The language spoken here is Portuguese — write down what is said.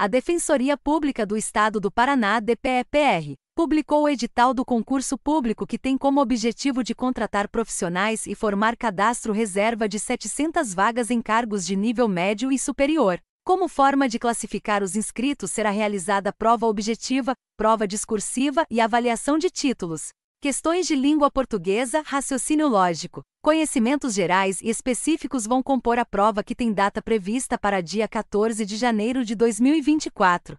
a Defensoria Pública do Estado do Paraná, DPEPR, publicou o edital do concurso público que tem como objetivo de contratar profissionais e formar cadastro reserva de 700 vagas em cargos de nível médio e superior. Como forma de classificar os inscritos será realizada prova objetiva, prova discursiva e avaliação de títulos. Questões de língua portuguesa, raciocínio lógico. Conhecimentos gerais e específicos vão compor a prova que tem data prevista para dia 14 de janeiro de 2024.